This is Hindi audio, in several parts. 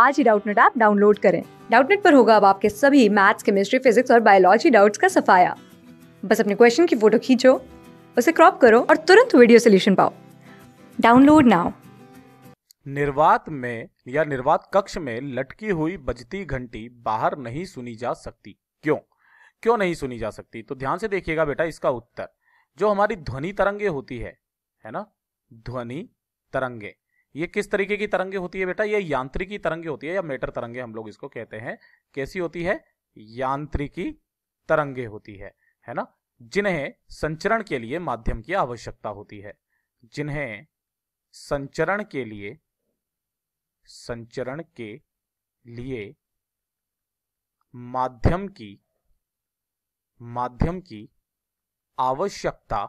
आज ही डाउटनेट ऐप डाउनलोड करें डाउटनेट पर होगा अब आपके सभी मैथ्स केमिस्ट्री फिजिक्स और बायोलॉजी डाउट्स का सफाया बस अपने क्वेश्चन की फोटो खींचो उसे क्रॉप करो और तुरंत वीडियो सोल्यूशन पाओ डाउनलोड नाउ निर्वात में या निर्वात कक्ष में लटकी हुई बजती घंटी बाहर नहीं सुनी जा सकती क्यों क्यों नहीं सुनी जा सकती तो ध्यान से देखिएगा बेटा इसका उत्तर जो हमारी ध्वनि तरंगे होती है है ना ध्वनि तरंगे ये किस तरीके की तरंगे होती है बेटा ये यांत्रिकी तरंगे होती है या मेटर तरंगे हम लोग इसको कहते हैं कैसी होती है यांत्रिकी तरंगे होती है है ना जिन्हें संचरण के लिए माध्यम की आवश्यकता होती है जिन्हें संचरण के लिए संचरण के लिए माध्यम की माध्यम की आवश्यकता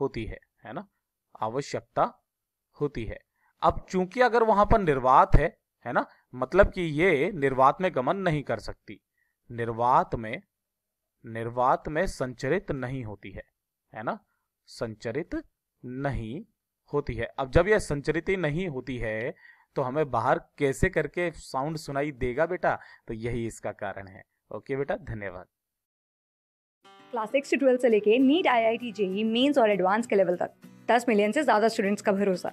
होती है है ना आवश्यकता होती है अब चूंकि अगर वहां पर निर्वात है है ना मतलब कि ये निर्वात में गमन नहीं कर सकती निर्वात में निर्वात में संचरित नहीं होती है है ना संचरित नहीं होती है अब जब यह संचरित नहीं होती है तो हमें बाहर कैसे करके साउंड सुनाई देगा बेटा तो यही इसका कारण है ओके बेटा धन्यवाद क्लास सिक्स से ट्वेल्थ से लेके NEET I I T JEE mains और एडवांस के लेवल तक दस मिलियन से ज्यादा स्टूडेंट्स का भरोसा